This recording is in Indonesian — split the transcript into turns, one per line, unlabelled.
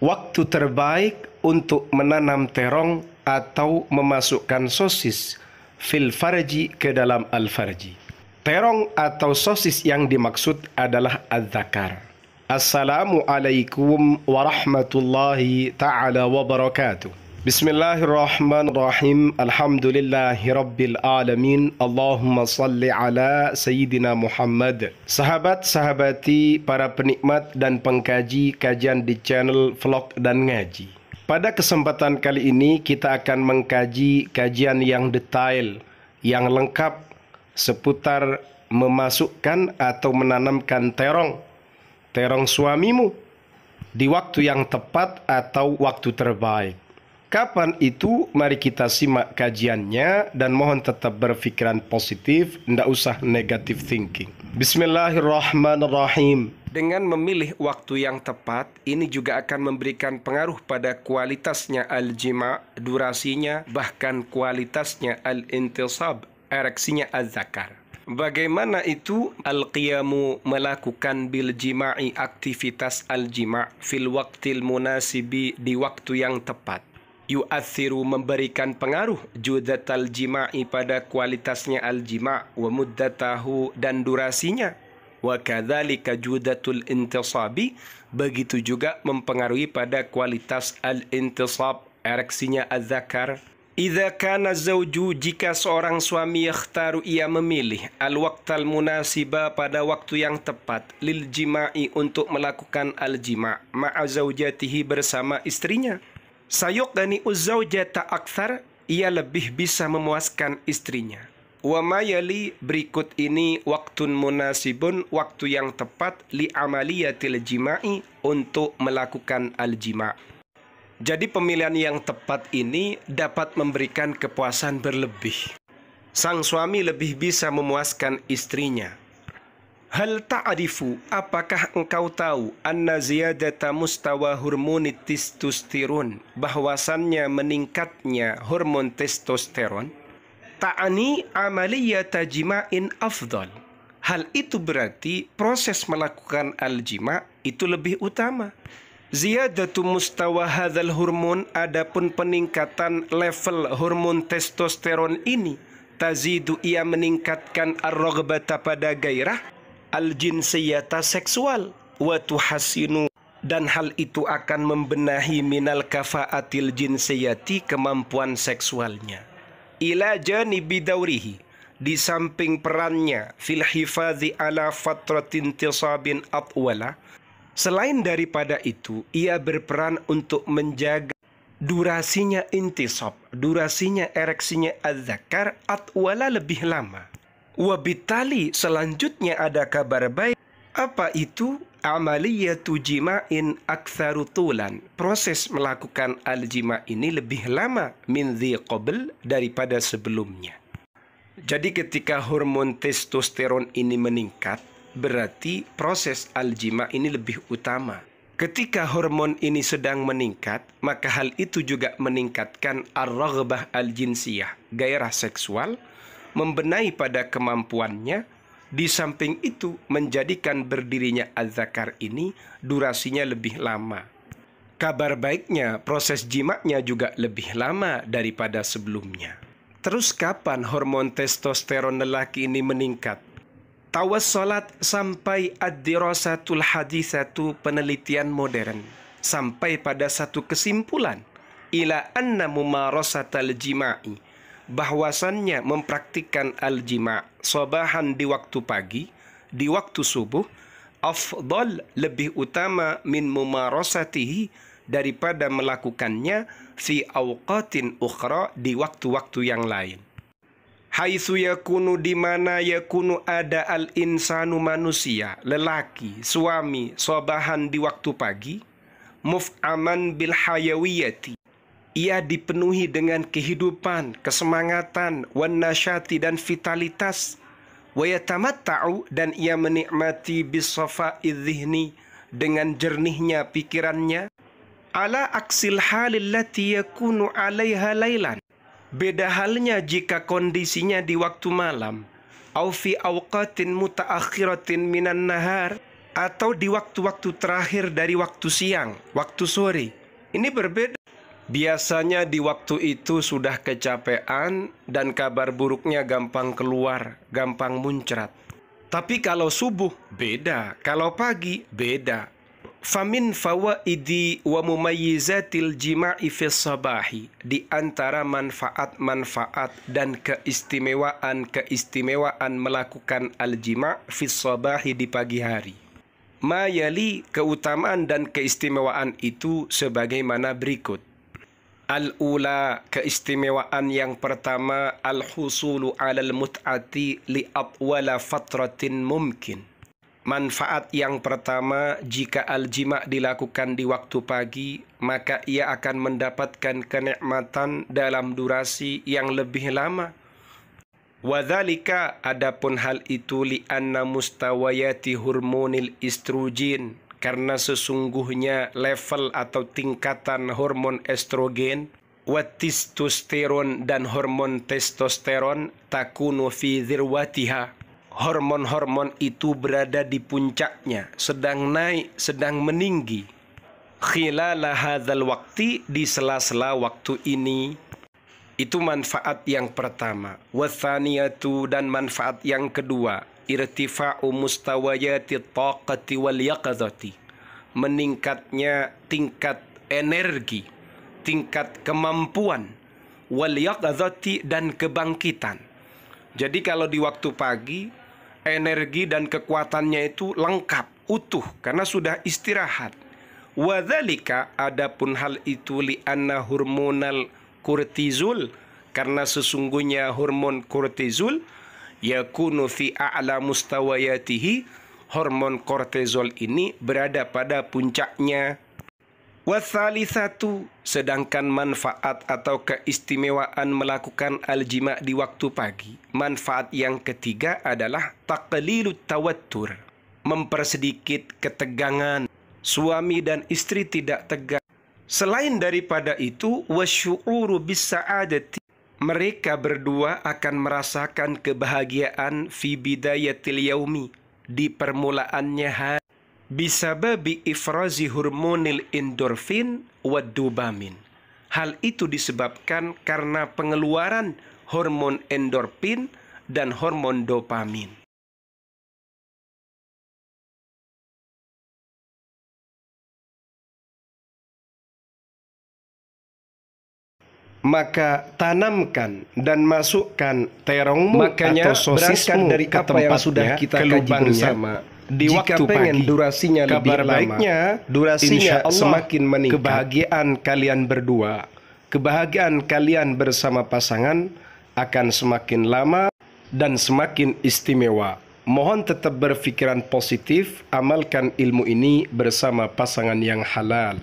waktu terbaik untuk menanam terong atau memasukkan sosis fil farji ke dalam al farji. Terong atau sosis yang dimaksud adalah az-zakar. Assalamualaikum warahmatullahi taala wabarakatuh. Bismillahirrahmanirrahim. Rahman Alamin Allahumma salli ala Sayyidina Muhammad Sahabat-sahabati para penikmat dan pengkaji kajian di channel Vlog dan Ngaji Pada kesempatan kali ini kita akan mengkaji kajian yang detail, yang lengkap seputar memasukkan atau menanamkan terong Terong suamimu di waktu yang tepat atau waktu terbaik Kapan itu? Mari kita simak kajiannya dan mohon tetap berpikiran positif, tidak usah negative thinking. Bismillahirrahmanirrahim. Dengan memilih waktu yang tepat, ini juga akan memberikan pengaruh pada kualitasnya al-jima, durasinya, bahkan kualitasnya al-intisab, ereksinya al zakar Bagaimana itu al-qiyamu melakukan bil jima'i aktivitas al-jima' fil waktil munasibi di waktu yang tepat? yu'athiru memberikan pengaruh al jima'i pada kualitasnya al-jima' wa muddatahu dan durasinya wa kadzalika judatul intisabi begitu juga mempengaruhi pada kualitas al-intisab ereksinya az-zakar Idza kana zawju jika seorang suami yakhtaru ia memilih al waqtal munasiba pada waktu yang tepat lil jima'i untuk melakukan al jima' ma'a zaujatihi bersama istrinya uzau uzaujata akthar, ia lebih bisa memuaskan istrinya. Wamayali berikut ini waktu munasibun waktu yang tepat li amaliyatil jima'i untuk melakukan aljima. Jadi pemilihan yang tepat ini dapat memberikan kepuasan berlebih. Sang suami lebih bisa memuaskan istrinya Hal ta'rifu apakah engkau tahu anna ziyadata mustawa hormoni testosteron bahwasannya meningkatnya hormon testosteron ta'ani amaliyata jima'in afdal hal itu berarti proses melakukan aljima itu lebih utama Ziyadatu mustawa hadal hormon adapun peningkatan level hormon testosteron ini tazidu ia meningkatkan ar pada gairah al-jinsiyata seksual wa tuhasinu dan hal itu akan membenahi minal kafaatil jinsiyati kemampuan seksualnya ila janibi daurihi di samping perannya fil hifadhi ala fatratin tisabin atwala selain daripada itu ia berperan untuk menjaga durasinya intisab durasinya ereksinya azzakar atwala lebih lama Wabitali selanjutnya ada kabar baik. Apa itu? Amaliyatu jima'in aktsaru tulan. Proses melakukan al-jima ini lebih lama min qabl daripada sebelumnya. Jadi ketika hormon testosteron ini meningkat, berarti proses al-jima ini lebih utama. Ketika hormon ini sedang meningkat, maka hal itu juga meningkatkan ar-raghbah al-jinsiyah, gairah seksual, membenahi pada kemampuannya, di samping itu menjadikan berdirinya azakar ini durasinya lebih lama. Kabar baiknya, proses jimaknya juga lebih lama daripada sebelumnya. Terus kapan hormon testosteron lelaki ini meningkat? Tawassolat sampai ad-dirasatul hadisatu penelitian modern sampai pada satu kesimpulan ila anna mumarasatal jima'i bahwasannya mempraktikkan al-jima sobahan di waktu pagi, di waktu subuh, afdol lebih utama min mumarosatihi daripada melakukannya fi awqatin ukhra di waktu-waktu yang lain. Haitsu yakunu di mana yakunu ada al-insanu manusia, lelaki, suami, sobahan di waktu pagi, muf'aman bil hayawiyati ia dipenuhi dengan kehidupan, kesemangatan, wanasyati dan vitalitas. Wayatamatta'u dan ia menikmati bisofa idzihni dengan jernihnya pikirannya. Ala aksil halillati yakunu alaiha lailan. Beda halnya jika kondisinya di waktu malam. Aufi awqatin mutaakhiratin minan nahar atau di waktu-waktu terakhir dari waktu siang, waktu sore. Ini berbeda Biasanya di waktu itu sudah kecapean dan kabar buruknya gampang keluar, gampang muncrat. Tapi kalau subuh beda, kalau pagi beda. Famin idi wa mumayyizatil jima'i fi sabahi di antara manfaat-manfaat dan keistimewaan-keistimewaan melakukan al-jima' fi sabahi di pagi hari. Mayali keutamaan dan keistimewaan itu sebagaimana berikut. Al-ula keistimewaan yang pertama al-husulu al mut'ati li atwala fatratin mungkin. Manfaat yang pertama jika al-jima dilakukan di waktu pagi maka ia akan mendapatkan kenikmatan dalam durasi yang lebih lama. Wadhalika adapun hal itu li anna mustawayati hormonil istrujin karena sesungguhnya level atau tingkatan hormon estrogen testosteron dan hormon testosteron takunu fi zirwatiha hormon-hormon itu berada di puncaknya sedang naik sedang meninggi khilala hadzal waqti di sela-sela waktu ini itu manfaat yang pertama wa dan manfaat yang kedua irtifa'u mustawayati taqati wal yaqadati meningkatnya tingkat energi tingkat kemampuan wal yaqadati dan kebangkitan jadi kalau di waktu pagi energi dan kekuatannya itu lengkap utuh karena sudah istirahat wadzalika adapun hal itu li anna hormonal kortizol karena sesungguhnya hormon kortizol yakunu fi a'la mustawayatihi hormon kortizol ini berada pada puncaknya Wasali satu, sedangkan manfaat atau keistimewaan melakukan aljima di waktu pagi. Manfaat yang ketiga adalah taqlilut tawattur, mempersedikit ketegangan. Suami dan istri tidak tegang. Selain daripada itu, wasyu'uru bisa'adati mereka berdua akan merasakan kebahagiaan fi bidayatil yaumi di permulaannya hari bisababi ifrazi hormonil endorfin wa dopamin. Hal itu disebabkan karena pengeluaran hormon endorfin dan hormon dopamin. maka tanamkan dan masukkan terongmu Makanya, atau sosismu dari ke apa yang sudah kita ke lubang bersama. Di Jika waktu pengen pagi, durasinya kabar lebih baiknya, lama, durasinya Allah semakin meningkat. Kebahagiaan kalian berdua, kebahagiaan kalian bersama pasangan akan semakin lama dan semakin istimewa. Mohon tetap berpikiran positif, amalkan ilmu ini bersama pasangan yang halal.